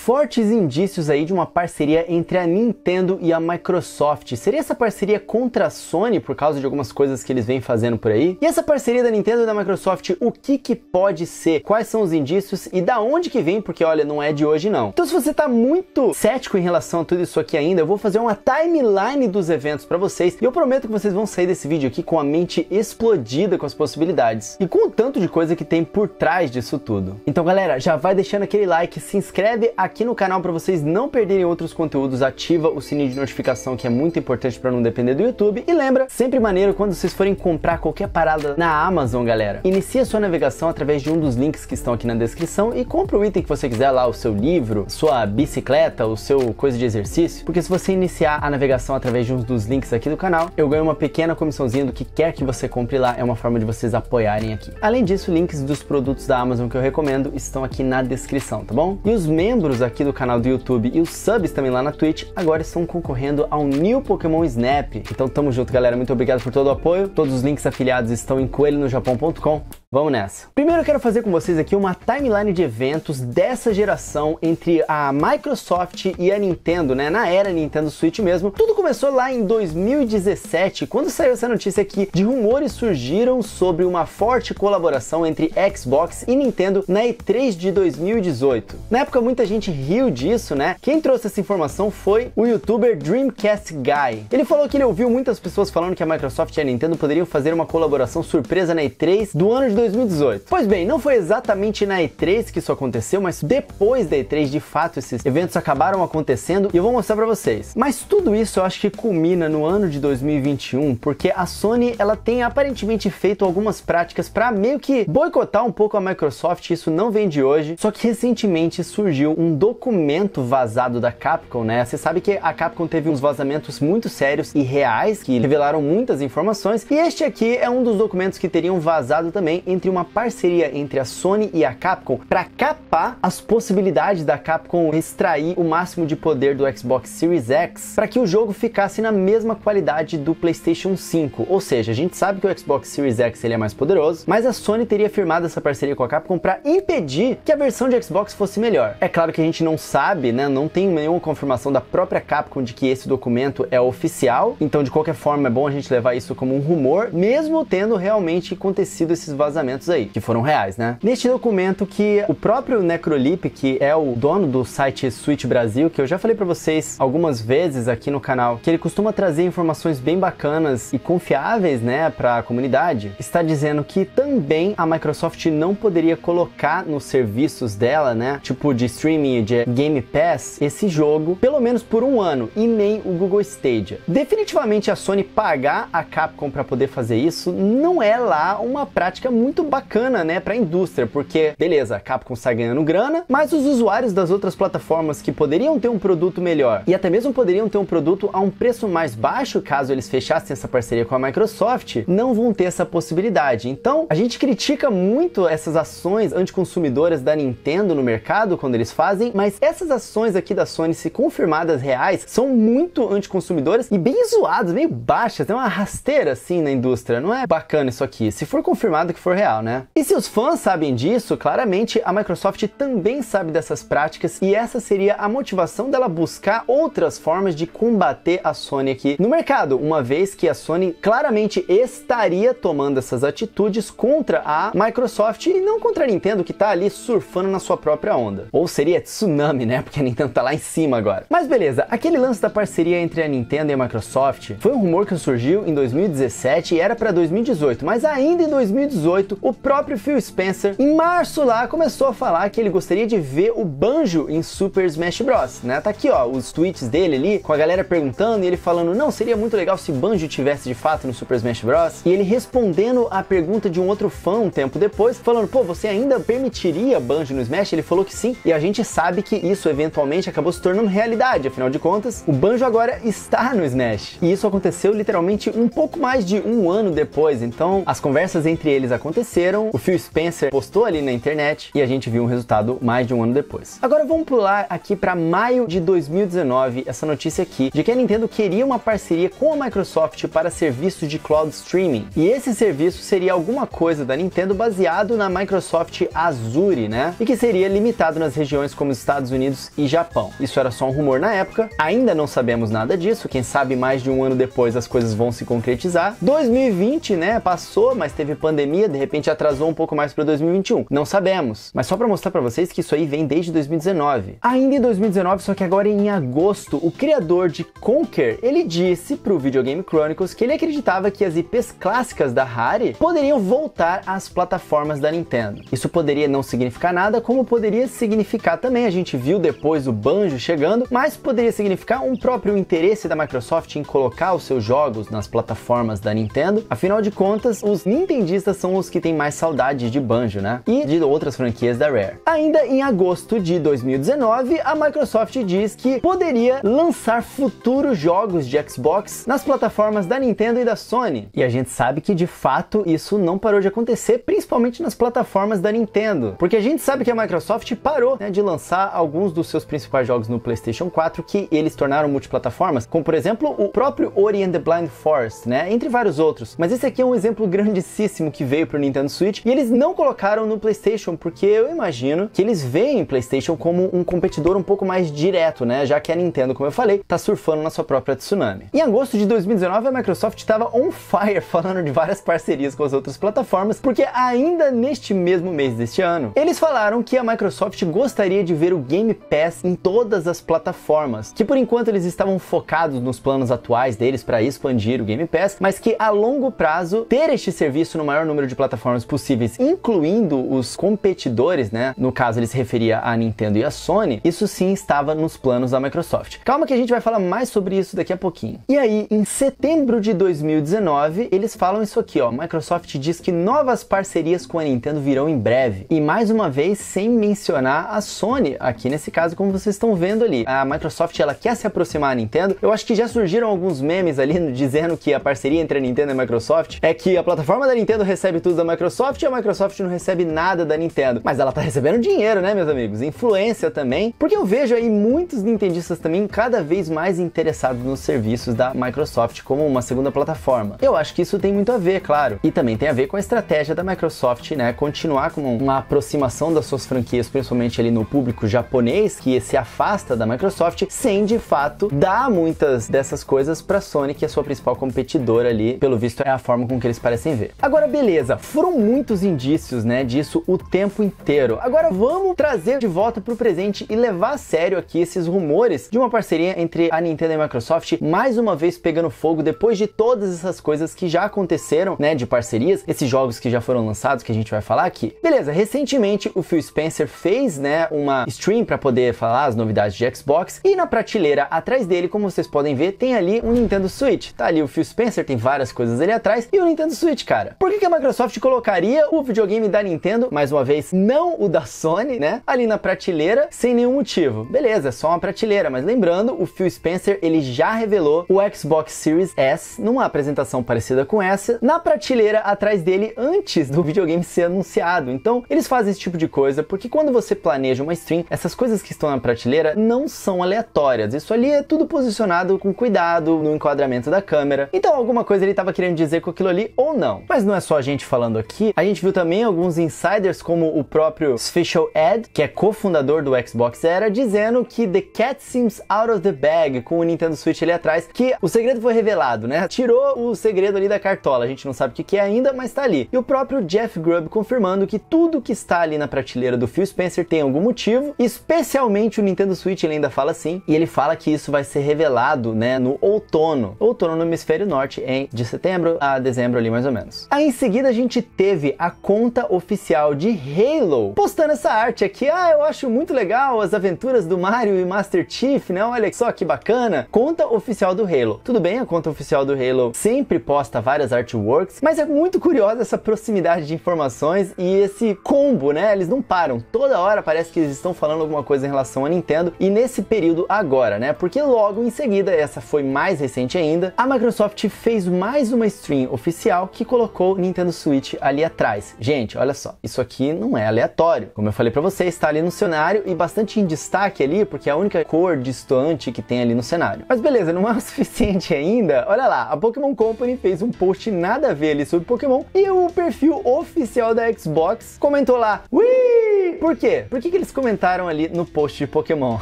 fortes indícios aí de uma parceria entre a Nintendo e a Microsoft. Seria essa parceria contra a Sony por causa de algumas coisas que eles vêm fazendo por aí? E essa parceria da Nintendo e da Microsoft, o que que pode ser? Quais são os indícios e da onde que vem? Porque olha, não é de hoje não. Então se você tá muito cético em relação a tudo isso aqui ainda, eu vou fazer uma timeline dos eventos para vocês e eu prometo que vocês vão sair desse vídeo aqui com a mente explodida com as possibilidades e com o tanto de coisa que tem por trás disso tudo. Então galera, já vai deixando aquele like, se inscreve aqui aqui no canal para vocês não perderem outros conteúdos, ativa o sininho de notificação que é muito importante para não depender do YouTube e lembra, sempre maneiro quando vocês forem comprar qualquer parada na Amazon, galera. Inicie a sua navegação através de um dos links que estão aqui na descrição e compra o item que você quiser lá, o seu livro, sua bicicleta, o seu coisa de exercício, porque se você iniciar a navegação através de um dos links aqui do canal, eu ganho uma pequena comissãozinha do que quer que você compre lá, é uma forma de vocês apoiarem aqui. Além disso, links dos produtos da Amazon que eu recomendo estão aqui na descrição, tá bom? E os membros aqui do canal do YouTube e os subs também lá na Twitch agora estão concorrendo ao New Pokémon Snap. Então tamo junto, galera. Muito obrigado por todo o apoio. Todos os links afiliados estão em coelhonojapão.com. Vamos nessa. Primeiro eu quero fazer com vocês aqui uma timeline de eventos dessa geração entre a Microsoft e a Nintendo, né? Na era Nintendo Switch mesmo. Tudo começou lá em 2017, quando saiu essa notícia aqui de rumores surgiram sobre uma forte colaboração entre Xbox e Nintendo na E3 de 2018. Na época muita gente riu disso, né? Quem trouxe essa informação foi o youtuber Dreamcast Guy. Ele falou que ele ouviu muitas pessoas falando que a Microsoft e a Nintendo poderiam fazer uma colaboração surpresa na E3 do ano de 2018. Pois bem, não foi exatamente na E3 que isso aconteceu, mas depois da E3, de fato, esses eventos acabaram acontecendo e eu vou mostrar para vocês. Mas tudo isso eu acho que culmina no ano de 2021, porque a Sony ela tem aparentemente feito algumas práticas para meio que boicotar um pouco a Microsoft, isso não vem de hoje. Só que recentemente surgiu um documento vazado da Capcom, né? Você sabe que a Capcom teve uns vazamentos muito sérios e reais que revelaram muitas informações, e este aqui é um dos documentos que teriam vazado também entre uma parceria entre a Sony e a Capcom para capar as possibilidades da Capcom extrair o máximo de poder do Xbox Series X para que o jogo ficasse na mesma qualidade do PlayStation 5. Ou seja, a gente sabe que o Xbox Series X ele é mais poderoso, mas a Sony teria firmado essa parceria com a Capcom para impedir que a versão de Xbox fosse melhor. É claro que a gente não sabe, né? Não tem nenhuma confirmação da própria Capcom de que esse documento é oficial. Então, de qualquer forma, é bom a gente levar isso como um rumor, mesmo tendo realmente acontecido esses vazamentos vazamentos aí, que foram reais, né? Neste documento que o próprio Necrolip, que é o dono do site Switch Brasil, que eu já falei para vocês algumas vezes aqui no canal, que ele costuma trazer informações bem bacanas e confiáveis, né, para a comunidade, está dizendo que também a Microsoft não poderia colocar nos serviços dela, né, tipo de streaming, de Game Pass, esse jogo, pelo menos por um ano, e nem o Google Stadia. Definitivamente a Sony pagar a Capcom para poder fazer isso não é lá uma prática muito muito bacana, né, para a indústria, porque beleza, a Capcom está ganhando grana, mas os usuários das outras plataformas que poderiam ter um produto melhor e até mesmo poderiam ter um produto a um preço mais baixo caso eles fechassem essa parceria com a Microsoft, não vão ter essa possibilidade. Então, a gente critica muito essas ações anticonsumidoras da Nintendo no mercado quando eles fazem, mas essas ações aqui da Sony, se confirmadas reais, são muito anticonsumidoras e bem zoadas, meio baixas, tem é uma rasteira assim na indústria. Não é bacana isso aqui. Se for confirmado que for real, né? E se os fãs sabem disso, claramente a Microsoft também sabe dessas práticas e essa seria a motivação dela buscar outras formas de combater a Sony aqui no mercado, uma vez que a Sony claramente estaria tomando essas atitudes contra a Microsoft e não contra a Nintendo que tá ali surfando na sua própria onda. Ou seria tsunami, né? Porque a Nintendo tá lá em cima agora. Mas beleza, aquele lance da parceria entre a Nintendo e a Microsoft foi um rumor que surgiu em 2017 e era para 2018, mas ainda em 2018 2018, o próprio Phil Spencer, em março lá, começou a falar que ele gostaria de ver o Banjo em Super Smash Bros. Né? Tá aqui, ó, os tweets dele ali, com a galera perguntando e ele falando: não, seria muito legal se Banjo tivesse de fato no Super Smash Bros. E ele respondendo a pergunta de um outro fã um tempo depois, falando: pô, você ainda permitiria Banjo no Smash? Ele falou que sim, e a gente sabe que isso eventualmente acabou se tornando realidade, afinal de contas, o Banjo agora está no Smash. E isso aconteceu literalmente um pouco mais de um ano depois, então as conversas entre eles aconteceram aconteceram, o Phil Spencer postou ali na internet e a gente viu um resultado mais de um ano depois. Agora vamos pular aqui para maio de 2019, essa notícia aqui de que a Nintendo queria uma parceria com a Microsoft para serviços de cloud streaming. E esse serviço seria alguma coisa da Nintendo baseado na Microsoft Azure, né? E que seria limitado nas regiões como Estados Unidos e Japão. Isso era só um rumor na época, ainda não sabemos nada disso, quem sabe mais de um ano depois as coisas vão se concretizar. 2020, né, passou, mas teve pandemia, de repente atrasou um pouco mais para 2021. Não sabemos. Mas só para mostrar para vocês que isso aí vem desde 2019. Ainda em 2019, só que agora em agosto, o criador de Conker, ele disse pro Video Game Chronicles que ele acreditava que as IPs clássicas da Rare poderiam voltar às plataformas da Nintendo. Isso poderia não significar nada, como poderia significar também, a gente viu depois o Banjo chegando, mas poderia significar um próprio interesse da Microsoft em colocar os seus jogos nas plataformas da Nintendo. Afinal de contas, os nintendistas são os que têm mais saudade de Banjo, né? E de outras franquias da Rare. Ainda em agosto de 2019, a Microsoft diz que poderia lançar futuros jogos de Xbox nas plataformas da Nintendo e da Sony. E a gente sabe que de fato isso não parou de acontecer, principalmente nas plataformas da Nintendo, porque a gente sabe que a Microsoft parou né, de lançar alguns dos seus principais jogos no PlayStation 4 que eles tornaram multiplataformas, como por exemplo o próprio Ori and the Blind Forest, né, entre vários outros. Mas esse aqui é um exemplo grandíssimo que veio para Nintendo Switch e eles não colocaram no PlayStation porque eu imagino que eles veem PlayStation como um competidor um pouco mais direto, né? Já que a Nintendo, como eu falei, tá surfando na sua própria tsunami. Em agosto de 2019, a Microsoft estava on fire falando de várias parcerias com as outras plataformas, porque ainda neste mesmo mês deste ano, eles falaram que a Microsoft gostaria de ver o Game Pass em todas as plataformas, que por enquanto eles estavam focados nos planos atuais deles para expandir o Game Pass, mas que a longo prazo ter este serviço no maior número de plataformas plataformas possíveis, incluindo os competidores, né? No caso, ele se referia à Nintendo e à Sony. Isso sim estava nos planos da Microsoft. Calma que a gente vai falar mais sobre isso daqui a pouquinho. E aí, em setembro de 2019, eles falam isso aqui, ó. Microsoft diz que novas parcerias com a Nintendo virão em breve. E mais uma vez, sem mencionar a Sony, aqui nesse caso, como vocês estão vendo ali. A Microsoft, ela quer se aproximar da Nintendo. Eu acho que já surgiram alguns memes ali dizendo que a parceria entre a Nintendo e a Microsoft é que a plataforma da Nintendo recebe tudo da Microsoft e a Microsoft não recebe nada da Nintendo. Mas ela tá recebendo dinheiro, né, meus amigos? Influência também. Porque eu vejo aí muitos nintendistas também cada vez mais interessados nos serviços da Microsoft como uma segunda plataforma. Eu acho que isso tem muito a ver, claro. E também tem a ver com a estratégia da Microsoft, né? Continuar com uma aproximação das suas franquias, principalmente ali no público japonês, que se afasta da Microsoft, sem de fato dar muitas dessas coisas para Sony, que é a sua principal competidora ali. Pelo visto, é a forma com que eles parecem ver. Agora, beleza, foram muitos indícios, né, disso o tempo inteiro. Agora vamos trazer de volta para o presente e levar a sério aqui esses rumores de uma parceria entre a Nintendo e a Microsoft, mais uma vez pegando fogo depois de todas essas coisas que já aconteceram, né, de parcerias, esses jogos que já foram lançados que a gente vai falar aqui. Beleza, recentemente o Phil Spencer fez, né, uma stream para poder falar as novidades de Xbox e na prateleira atrás dele, como vocês podem ver, tem ali um Nintendo Switch. Tá ali o Phil Spencer, tem várias coisas ali atrás e o Nintendo Switch, cara. Por que, que a Microsoft gente colocaria o videogame da Nintendo, mais uma vez, não o da Sony, né? Ali na prateleira, sem nenhum motivo. Beleza, é só uma prateleira, mas lembrando, o Phil Spencer, ele já revelou o Xbox Series S numa apresentação parecida com essa, na prateleira atrás dele antes do videogame ser anunciado. Então, eles fazem esse tipo de coisa porque quando você planeja uma stream, essas coisas que estão na prateleira não são aleatórias. Isso ali é tudo posicionado com cuidado no enquadramento da câmera. Então, alguma coisa ele estava querendo dizer com aquilo ali ou não. Mas não é só a gente falando falando aqui, a gente viu também alguns insiders como o próprio Special Ed, que é cofundador do Xbox Era, dizendo que The Cat Seems Out of the Bag com o Nintendo Switch ali atrás, que o segredo foi revelado, né? Tirou o segredo ali da cartola, a gente não sabe o que, que é ainda, mas tá ali. E o próprio Jeff Grubb confirmando que tudo que está ali na prateleira do Phil Spencer tem algum motivo, especialmente o Nintendo Switch, ele ainda fala assim, e ele fala que isso vai ser revelado, né, no outono. Outono no hemisfério norte, em de setembro a dezembro ali mais ou menos. Aí em seguida a gente teve a conta oficial de Halo postando essa arte aqui. Ah, eu acho muito legal as aventuras do Mario e Master Chief, né? Olha só que bacana. Conta oficial do Halo. Tudo bem, a conta oficial do Halo sempre posta várias artworks, mas é muito curiosa essa proximidade de informações e esse combo, né? Eles não param. Toda hora parece que eles estão falando alguma coisa em relação à Nintendo e nesse período agora, né? Porque logo em seguida, essa foi mais recente ainda, a Microsoft fez mais uma stream oficial que colocou Nintendo Switch ali atrás. Gente, olha só, isso aqui não é aleatório. Como eu falei para você, está ali no cenário e bastante em destaque ali, porque é a única cor distante que tem ali no cenário. Mas beleza, não é o suficiente ainda. Olha lá, a Pokémon Company fez um post nada a ver ali sobre Pokémon e o perfil oficial da Xbox comentou lá: Ui! Por quê? Por que, que eles comentaram ali no post de Pokémon?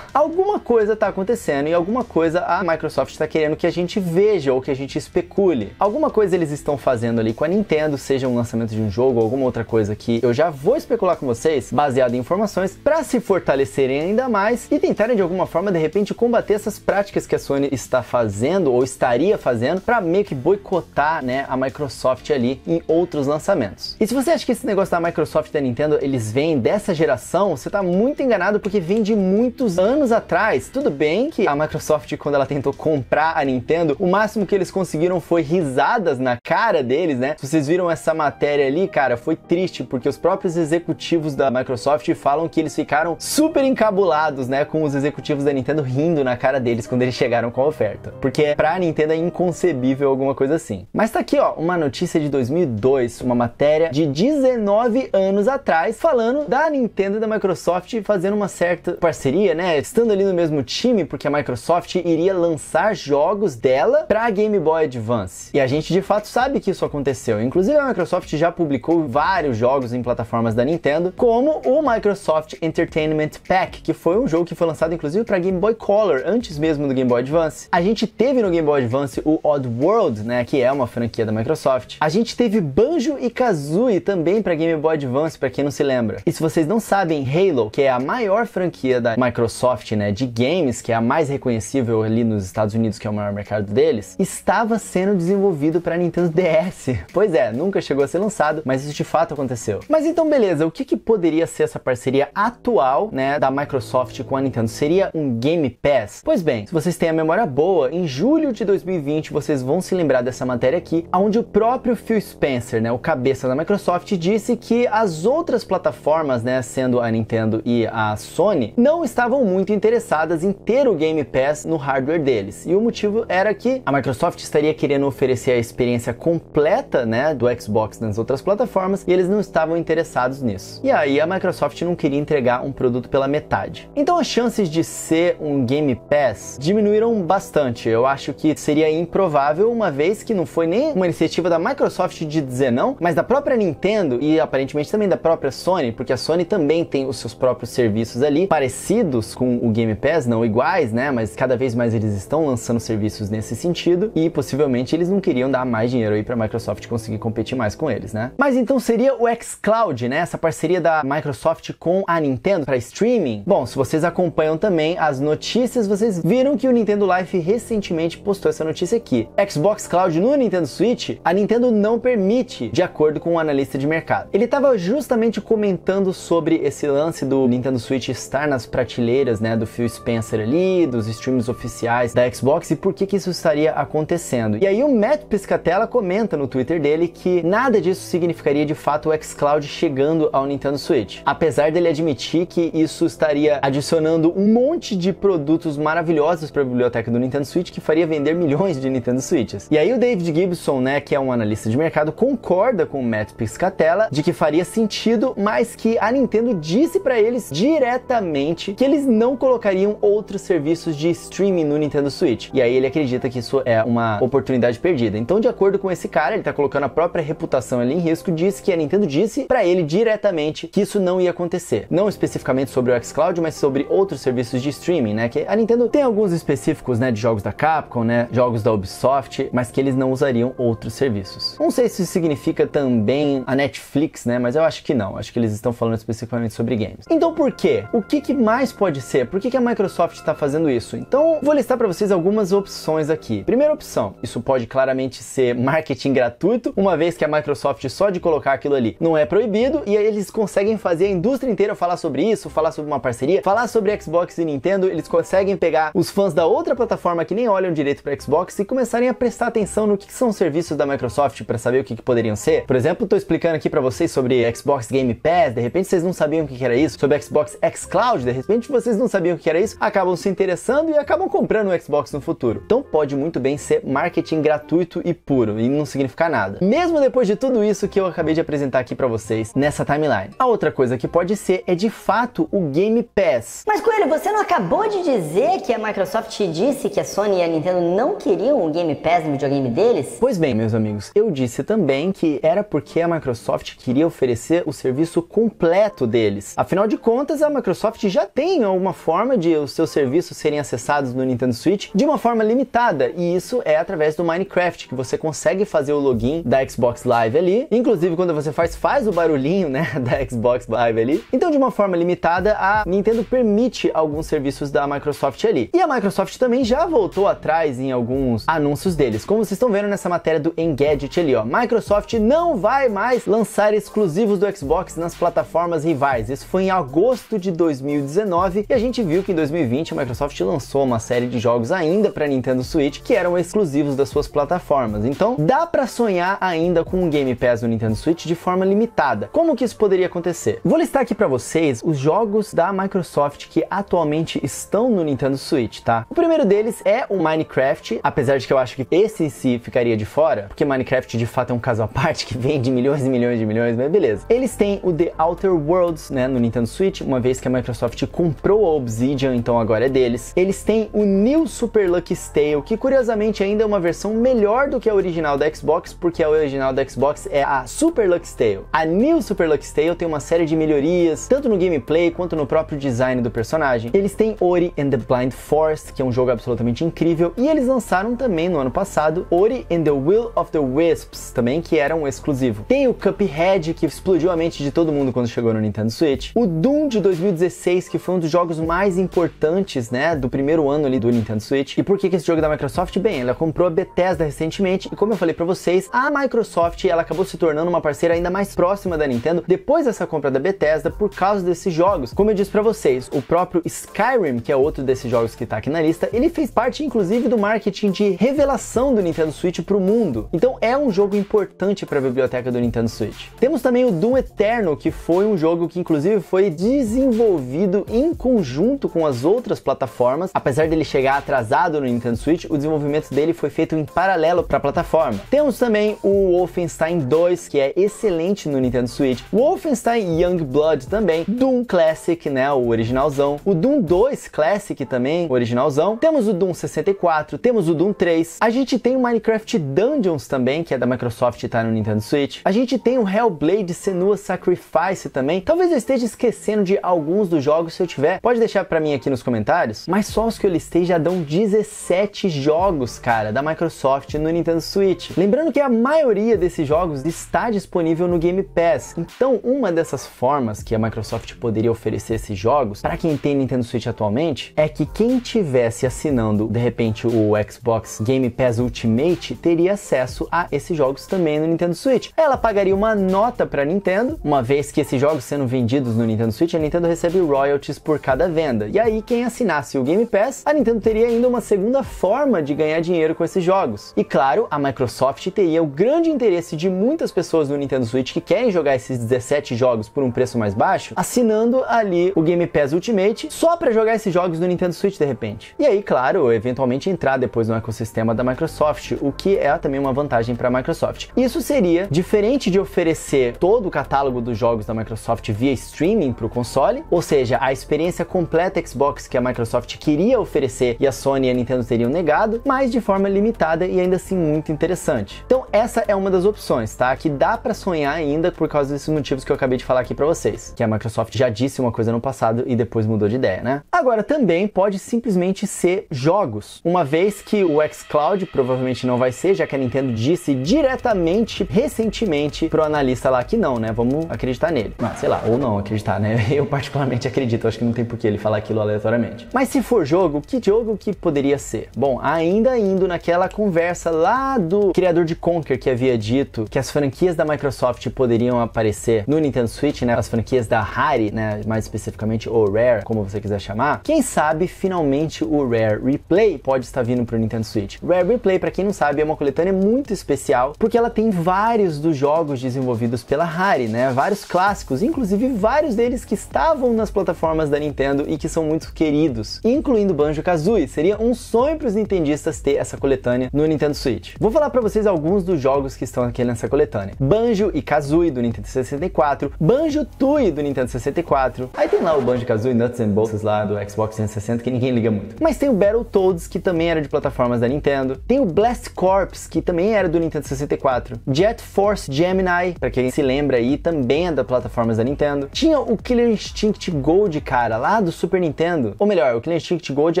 Alguma coisa tá acontecendo e alguma coisa a Microsoft está querendo que a gente veja ou que a gente especule. Alguma coisa eles estão fazendo ali com a Nintendo, seja um lançamento de um jogo ou alguma outra coisa que eu já vou especular com vocês, baseado em informações, para se fortalecerem ainda mais e tentarem de alguma forma de repente combater essas práticas que a Sony está fazendo ou estaria fazendo para meio que boicotar, né, a Microsoft ali em outros lançamentos. E se você acha que esse negócio da Microsoft e da Nintendo, eles vêm dessa geração, você está muito enganado porque vem de muitos anos atrás. Tudo bem que a Microsoft quando ela tentou comprar a Nintendo, o máximo que eles conseguiram foi risadas na cara deles, né? Vocês viram essa matéria matéria ali, cara, foi triste, porque os próprios executivos da Microsoft falam que eles ficaram super encabulados, né, com os executivos da Nintendo rindo na cara deles quando eles chegaram com a oferta. Porque é pra Nintendo é inconcebível alguma coisa assim. Mas tá aqui, ó, uma notícia de 2002, uma matéria de 19 anos atrás, falando da Nintendo e da Microsoft fazendo uma certa parceria, né, estando ali no mesmo time, porque a Microsoft iria lançar jogos dela pra Game Boy Advance. E a gente de fato sabe que isso aconteceu. Inclusive a Microsoft Microsoft já publicou vários jogos em plataformas da Nintendo, como o Microsoft Entertainment Pack, que foi um jogo que foi lançado inclusive para Game Boy Color, antes mesmo do Game Boy Advance. A gente teve no Game Boy Advance o Odd World, né, que é uma franquia da Microsoft. A gente teve Banjo e Kazooie também para Game Boy Advance, para quem não se lembra. E se vocês não sabem, Halo, que é a maior franquia da Microsoft, né, de games, que é a mais reconhecível ali nos Estados Unidos, que é o maior mercado deles, estava sendo desenvolvido para Nintendo DS. Pois é, nunca chegou a ser lançado, mas isso de fato aconteceu. Mas então beleza, o que, que poderia ser essa parceria atual, né, da Microsoft com a Nintendo? Seria um Game Pass? Pois bem, se vocês têm a memória boa, em julho de 2020 vocês vão se lembrar dessa matéria aqui, onde o próprio Phil Spencer, né, o cabeça da Microsoft, disse que as outras plataformas, né, sendo a Nintendo e a Sony, não estavam muito interessadas em ter o Game Pass no hardware deles. E o motivo era que a Microsoft estaria querendo oferecer a experiência completa, né, do Xbox nas outras plataformas e eles não estavam interessados nisso. E aí a Microsoft não queria entregar um produto pela metade. Então as chances de ser um Game Pass diminuíram bastante. Eu acho que seria improvável, uma vez que não foi nem uma iniciativa da Microsoft de dizer não, mas da própria Nintendo e aparentemente também da própria Sony, porque a Sony também tem os seus próprios serviços ali, parecidos com o Game Pass, não iguais, né? Mas cada vez mais eles estão lançando serviços nesse sentido e possivelmente eles não queriam dar mais dinheiro aí para a Microsoft conseguir competir mais com eles eles, né? Mas então seria o xCloud, né? Essa parceria da Microsoft com a Nintendo para streaming? Bom, se vocês acompanham também as notícias, vocês viram que o Nintendo Life recentemente postou essa notícia aqui. Xbox Cloud no Nintendo Switch, a Nintendo não permite, de acordo com o um analista de mercado. Ele estava justamente comentando sobre esse lance do Nintendo Switch estar nas prateleiras, né, do Phil Spencer ali, dos streams oficiais da Xbox e por que que isso estaria acontecendo. E aí o Matt Piscatella comenta no Twitter dele que nada nada disso significaria de fato o xCloud chegando ao Nintendo Switch. Apesar dele admitir que isso estaria adicionando um monte de produtos maravilhosos para a biblioteca do Nintendo Switch que faria vender milhões de Nintendo Switches. E aí o David Gibson, né, que é um analista de mercado, concorda com o Matt Piscatella de que faria sentido, mas que a Nintendo disse para eles diretamente que eles não colocariam outros serviços de streaming no Nintendo Switch. E aí ele acredita que isso é uma oportunidade perdida. Então, de acordo com esse cara, ele está colocando a própria reputação situação ali em risco, disse que a Nintendo disse para ele diretamente que isso não ia acontecer. Não especificamente sobre o xCloud, mas sobre outros serviços de streaming, né? Que a Nintendo tem alguns específicos, né, de jogos da Capcom, né, jogos da Ubisoft, mas que eles não usariam outros serviços. Não sei se isso significa também a Netflix, né, mas eu acho que não. Acho que eles estão falando especificamente sobre games. Então por quê? O que, que mais pode ser? Por que, que a Microsoft está fazendo isso? Então vou listar para vocês algumas opções aqui. Primeira opção, isso pode claramente ser marketing gratuito, uma vez que a Microsoft Microsoft só de colocar aquilo ali não é proibido e aí eles conseguem fazer a indústria inteira falar sobre isso, falar sobre uma parceria, falar sobre Xbox e Nintendo, eles conseguem pegar os fãs da outra plataforma que nem olham direito para Xbox e começarem a prestar atenção no que, são os serviços da Microsoft para saber o que, que, poderiam ser. Por exemplo, estou explicando aqui para vocês sobre Xbox Game Pass, de repente vocês não sabiam o que, que era isso, sobre Xbox X Cloud, de repente vocês não sabiam o que, que era isso, acabam se interessando e acabam comprando o Xbox no futuro. Então pode muito bem ser marketing gratuito e puro e não significa nada. Mesmo depois de tudo isso que eu acabei de apresentar aqui para vocês nessa timeline. A outra coisa que pode ser é de fato o Game Pass. Mas Coelho, você não acabou de dizer que a Microsoft disse que a Sony e a Nintendo não queriam o um Game Pass no videogame deles? Pois bem, meus amigos, eu disse também que era porque a Microsoft queria oferecer o serviço completo deles. Afinal de contas, a Microsoft já tem alguma forma de os seus serviços serem acessados no Nintendo Switch de uma forma limitada, e isso é através do Minecraft, que você consegue fazer o login da Xbox Live Live ali. Inclusive, quando você faz, faz o barulhinho, né, da Xbox Live ali. Então, de uma forma limitada, a Nintendo permite alguns serviços da Microsoft ali. E a Microsoft também já voltou atrás em alguns anúncios deles, como vocês estão vendo nessa matéria do Engadget ali, ó. Microsoft não vai mais lançar exclusivos do Xbox nas plataformas rivais. Isso foi em agosto de 2019 e a gente viu que em 2020 a Microsoft lançou uma série de jogos ainda para Nintendo Switch que eram exclusivos das suas plataformas. Então, dá para sonhar ainda com um game Game Pass no Nintendo Switch de forma limitada. Como que isso poderia acontecer? Vou listar aqui para vocês os jogos da Microsoft que atualmente estão no Nintendo Switch, tá? O primeiro deles é o Minecraft, apesar de que eu acho que esse se ficaria de fora, porque Minecraft de fato é um caso à parte que vende milhões e milhões e milhões, mas beleza. Eles têm o The Outer Worlds, né, no Nintendo Switch, uma vez que a Microsoft comprou a Obsidian, então agora é deles. Eles têm o New Super Lucky Tale, que curiosamente ainda é uma versão melhor do que a original da Xbox, porque a original da Xbox Xbox é a Super Lux Tale. A New Super Lux Tale tem uma série de melhorias, tanto no gameplay quanto no próprio design do personagem. Eles têm Ori and the Blind Forest, que é um jogo absolutamente incrível, e eles lançaram também no ano passado Ori and the Will of the Wisps, também que era um exclusivo. Tem o Cuphead, que explodiu a mente de todo mundo quando chegou no Nintendo Switch. O Doom de 2016, que foi um dos jogos mais importantes, né, do primeiro ano ali do Nintendo Switch. E por que, que esse jogo é da Microsoft? Bem, ela comprou a Bethesda recentemente, e como eu falei para vocês, a Microsoft, ela acabou se tornando uma parceira ainda mais próxima da Nintendo depois dessa compra da Bethesda por causa desses jogos. Como eu disse para vocês, o próprio Skyrim, que é outro desses jogos que tá aqui na lista, ele fez parte inclusive do marketing de revelação do Nintendo Switch para o mundo. Então é um jogo importante para a biblioteca do Nintendo Switch. Temos também o Doom Eternal, que foi um jogo que inclusive foi desenvolvido em conjunto com as outras plataformas. Apesar dele chegar atrasado no Nintendo Switch, o desenvolvimento dele foi feito em paralelo para a plataforma. Temos também o Wolfenstein Wolfenstein 2, que é excelente no Nintendo Switch, Wolfenstein Youngblood também, Doom Classic, né, o originalzão, o Doom 2 Classic também, originalzão, temos o Doom 64, temos o Doom 3, a gente tem o Minecraft Dungeons também, que é da Microsoft e tá no Nintendo Switch, a gente tem o Hellblade Senua Sacrifice também, talvez eu esteja esquecendo de alguns dos jogos, se eu tiver, pode deixar para mim aqui nos comentários, mas só os que eu listei já dão 17 jogos, cara, da Microsoft no Nintendo Switch. Lembrando que a maioria desses jogos jogos está disponível no Game Pass. Então, uma dessas formas que a Microsoft poderia oferecer esses jogos para quem tem Nintendo Switch atualmente é que quem tivesse assinando de repente o Xbox Game Pass Ultimate teria acesso a esses jogos também no Nintendo Switch. Ela pagaria uma nota para Nintendo, uma vez que esses jogos sendo vendidos no Nintendo Switch, a Nintendo recebe royalties por cada venda. E aí quem assinasse o Game Pass, a Nintendo teria ainda uma segunda forma de ganhar dinheiro com esses jogos. E claro, a Microsoft teria o grande interesse de de muitas pessoas no Nintendo Switch que querem jogar esses 17 jogos por um preço mais baixo, assinando ali o Game Pass Ultimate só para jogar esses jogos no Nintendo Switch de repente. E aí, claro, eventualmente entrar depois no ecossistema da Microsoft, o que é também uma vantagem para a Microsoft. Isso seria diferente de oferecer todo o catálogo dos jogos da Microsoft via streaming para o console, ou seja, a experiência completa Xbox que a Microsoft queria oferecer e a Sony e a Nintendo teriam negado, mas de forma limitada e ainda assim muito interessante. Então, essa é uma das opções opções, tá? Que dá para sonhar ainda por causa desses motivos que eu acabei de falar aqui para vocês, que a Microsoft já disse uma coisa no passado e depois mudou de ideia, né? Agora também pode simplesmente ser jogos, uma vez que o xCloud provavelmente não vai ser, já que a Nintendo disse diretamente recentemente pro analista lá que não, né? Vamos acreditar nele. Ah, sei lá, ou não acreditar, né? Eu particularmente acredito, acho que não tem por que ele falar aquilo aleatoriamente. Mas se for jogo, que jogo que poderia ser? Bom, ainda indo naquela conversa lá do criador de Conker que havia dito que as franquias da Microsoft poderiam aparecer no Nintendo Switch, né? As franquias da Rare, né? Mais especificamente, ou Rare, como você quiser chamar. Quem sabe, finalmente, o Rare Replay pode estar vindo pro Nintendo Switch. Rare Replay, para quem não sabe, é uma coletânea muito especial, porque ela tem vários dos jogos desenvolvidos pela Rare, né? Vários clássicos, inclusive vários deles que estavam nas plataformas da Nintendo e que são muito queridos, incluindo Banjo-Kazooie. Seria um sonho para os nintendistas ter essa coletânea no Nintendo Switch. Vou falar para vocês alguns dos jogos que estão aqui na nessa coletânea. Banjo e Kazooie do Nintendo 64, Banjo Tui do Nintendo 64. Aí tem lá o Banjo Kazooie Nuts and Bolts lá do Xbox 360 que ninguém liga muito. Mas tem o Battletoads que também era de plataformas da Nintendo, tem o Blast Corps que também era do Nintendo 64, Jet Force Gemini, para quem se lembra aí, também é da plataformas da Nintendo. Tinha o Killer Instinct Gold, cara, lá do Super Nintendo. Ou melhor, o Killer Instinct Gold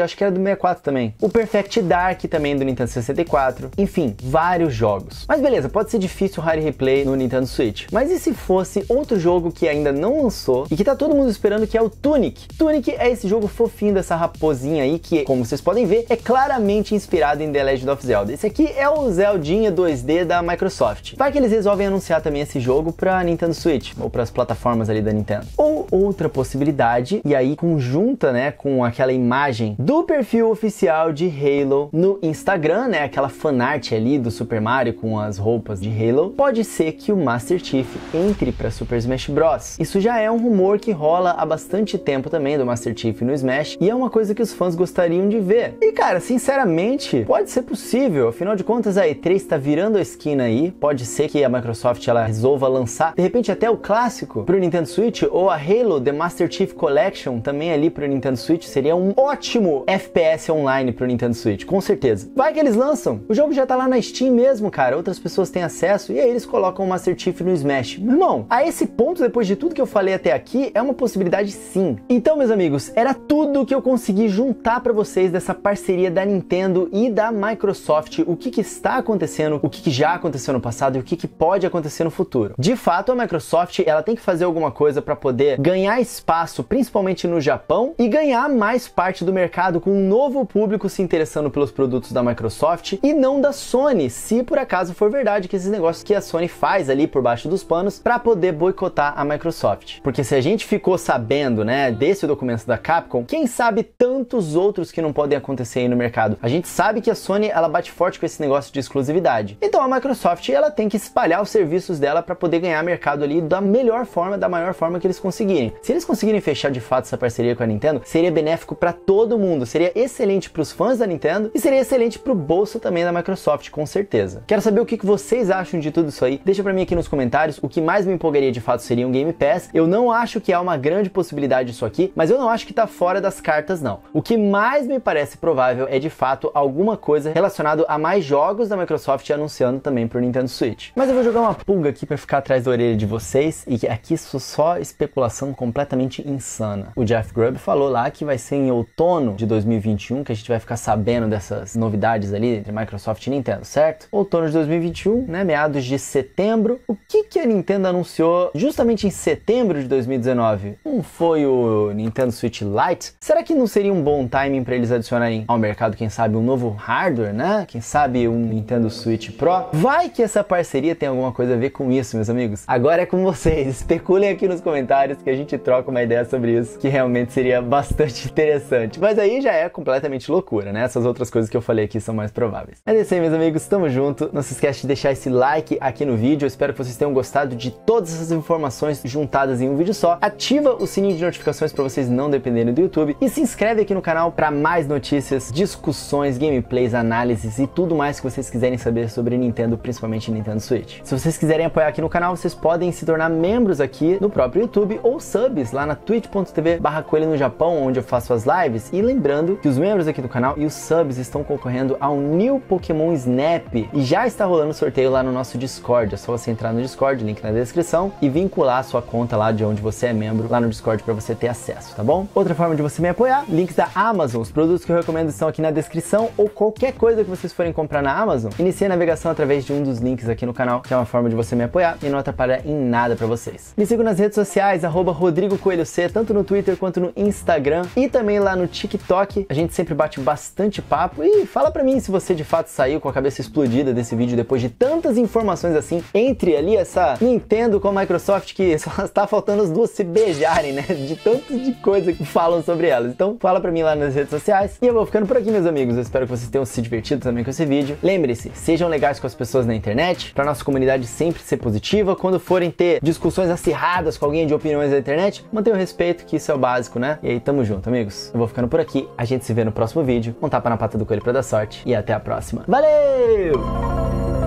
acho que era do 64 também. O Perfect Dark também do Nintendo 64. Enfim, vários jogos. Mas beleza, pode ser difícil difícil Hard Replay no Nintendo Switch. Mas e se fosse outro jogo que ainda não lançou e que tá todo mundo esperando que é o Tunic? Tunic é esse jogo fofinho dessa raposinha aí que, como vocês podem ver, é claramente inspirado em The Legend of Zelda. Esse aqui é o Zeldinha 2D da Microsoft. Vai que eles resolvem anunciar também esse jogo pra Nintendo Switch ou para as plataformas ali da Nintendo. Ou outra possibilidade, e aí conjunta, né, com aquela imagem do perfil oficial de Halo no Instagram, né, aquela fanart ali do Super Mario com as roupas de Halo Halo, pode ser que o Master Chief entre para Super Smash Bros. Isso já é um rumor que rola há bastante tempo também do Master Chief no Smash e é uma coisa que os fãs gostariam de ver. E cara, sinceramente, pode ser possível. Afinal de contas, a E3 está virando a esquina aí. Pode ser que a Microsoft ela resolva lançar, de repente até o clássico para o Nintendo Switch ou a Halo The Master Chief Collection também ali para o Nintendo Switch seria um ótimo FPS online para o Nintendo Switch, com certeza. Vai que eles lançam. O jogo já tá lá na Steam mesmo, cara. Outras pessoas têm acesso e aí eles colocam o Master Chief no Smash. Meu irmão, a esse ponto, depois de tudo que eu falei até aqui, é uma possibilidade sim. Então, meus amigos, era tudo que eu consegui juntar para vocês dessa parceria da Nintendo e da Microsoft, o que, que está acontecendo, o que, que, já aconteceu no passado e o que, que pode acontecer no futuro. De fato, a Microsoft ela tem que fazer alguma coisa para poder ganhar espaço, principalmente no Japão, e ganhar mais parte do mercado com um novo público se interessando pelos produtos da Microsoft e não da Sony, se por acaso for verdade que esses negócios negócio que a Sony faz ali por baixo dos panos para poder boicotar a Microsoft. Porque se a gente ficou sabendo, né, desse documento da Capcom, quem sabe tantos outros que não podem acontecer aí no mercado. A gente sabe que a Sony ela bate forte com esse negócio de exclusividade. Então a Microsoft ela tem que espalhar os serviços dela para poder ganhar mercado ali da melhor forma, da maior forma que eles conseguirem. Se eles conseguirem fechar de fato essa parceria com a Nintendo, seria benéfico para todo mundo, seria excelente para os fãs da Nintendo e seria excelente para o bolso também da Microsoft, com certeza. Quero saber o que vocês acham de tudo isso aí? Deixa pra mim aqui nos comentários. O que mais me empolgaria de fato seria um Game Pass. Eu não acho que há uma grande possibilidade disso aqui, mas eu não acho que tá fora das cartas, não. O que mais me parece provável é de fato alguma coisa relacionado a mais jogos da Microsoft anunciando também pro Nintendo Switch. Mas eu vou jogar uma pulga aqui para ficar atrás da orelha de vocês e aqui isso só especulação completamente insana. O Jeff Grubb falou lá que vai ser em outono de 2021 que a gente vai ficar sabendo dessas novidades ali entre Microsoft e Nintendo, certo? Outono de 2021, né? Meados meados de setembro, o que, que a Nintendo anunciou justamente em setembro de 2019? Um foi o Nintendo Switch Lite. Será que não seria um bom timing para eles adicionarem ao mercado, quem sabe, um novo hardware, né? Quem sabe um Nintendo Switch Pro? Vai que essa parceria tem alguma coisa a ver com isso, meus amigos. Agora é com vocês. Especulem aqui nos comentários que a gente troca uma ideia sobre isso, que realmente seria bastante interessante. Mas aí já é completamente loucura, né? Essas outras coisas que eu falei aqui são mais prováveis. é isso aí, meus amigos. Tamo junto. Não se esquece de deixar esse like like aqui no vídeo. Eu espero que vocês tenham gostado de todas essas informações juntadas em um vídeo só. Ativa o sininho de notificações para vocês não dependerem do YouTube e se inscreve aqui no canal para mais notícias, discussões, gameplays, análises e tudo mais que vocês quiserem saber sobre Nintendo, principalmente Nintendo Switch. Se vocês quiserem apoiar aqui no canal, vocês podem se tornar membros aqui no próprio YouTube ou subs lá na twitch.tv barra coelho no Japão, onde eu faço as lives. E lembrando que os membros aqui do canal e os subs estão concorrendo ao New Pokémon Snap e já está rolando sorteio lá no nosso nosso Discord. É só você entrar no Discord, link na descrição, e vincular a sua conta lá de onde você é membro, lá no Discord para você ter acesso, tá bom? Outra forma de você me apoiar, links da Amazon. Os produtos que eu recomendo estão aqui na descrição ou qualquer coisa que vocês forem comprar na Amazon. Inicie a navegação através de um dos links aqui no canal, que é uma forma de você me apoiar e não atrapalhar em nada para vocês. Me sigam nas redes sociais, arroba Rodrigo Coelho C, tanto no Twitter quanto no Instagram e também lá no TikTok. A gente sempre bate bastante papo e fala para mim se você de fato saiu com a cabeça explodida desse vídeo depois de tantas informações informações assim entre ali essa Nintendo com a Microsoft que só está faltando as duas se beijarem, né? De tanto de coisa que falam sobre elas. Então fala pra mim lá nas redes sociais. E eu vou ficando por aqui, meus amigos. Eu espero que vocês tenham se divertido também com esse vídeo. Lembre-se, sejam legais com as pessoas na internet, pra nossa comunidade sempre ser positiva. Quando forem ter discussões acirradas com alguém de opiniões da internet, mantenham respeito, que isso é o básico, né? E aí, tamo junto, amigos. Eu vou ficando por aqui. A gente se vê no próximo vídeo. Um tapa na pata do coelho pra dar sorte. E até a próxima. Valeu!